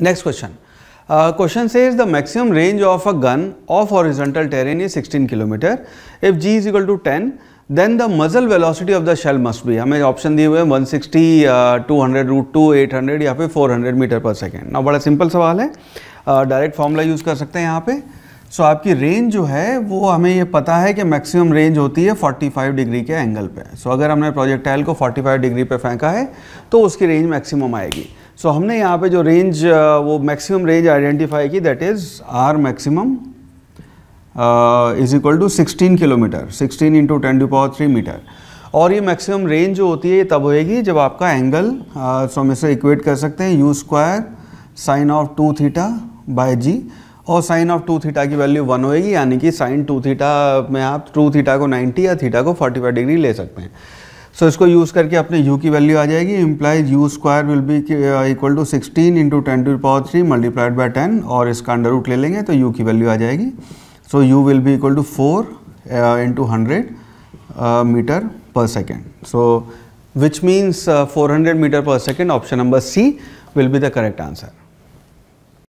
next question question से is the maximum range of a gun of horizontal terrain is 16 kilometre if G is equal to ten then the muzzle velocity of the shell must भी हमें option दिए हुए 160 uh, 200 root two eight या फिर 400 metre per second ना बड़ा simple सवाल है डायरेक्ट uh, फॉर्मूला यूज कर सकते हैं यहाँ पे सो so, आपकी रेंज जो है वो हमें ये पता है कि मैक्सिमम रेंज होती है 45 डिग्री के एंगल पे सो so, अगर हमने प्रोजेक्टाइल को 45 डिग्री पे फेंका है तो उसकी रेंज मैक्सिमम आएगी सो so, हमने यहाँ पे जो रेंज uh, वो मैक्सिमम रेंज आइडेंटिफाई की that is R maximum is equal to 16 kilometre 16 into ten to power three metre और ये मैक्सिमम रेंज जो होती है ये तब होएगी जब आपका एंगल सो uh, हम इसे इक्वेट कर सकते हैं U square sine of two theta by G और साइन ऑफ टू थीटा की वैल्यू वन होएगी यानी कि साइन टू थीटा में आप टू थीटा को नाइन्टी या थीटा को फोर्टी डिग्री ले सकते हैं सो so, इसको यूज़ करके अपने यू की वैल्यू आ जाएगी implies U square will be equal to sixteen into ten to power three multiplied by ten और इसका अंडर रूट ले लेंगे तो यू की वैल्यू आ जाएगी so U will be equal to four into hundred metre per second so which means four hundred metre per second option number C will be the correct answer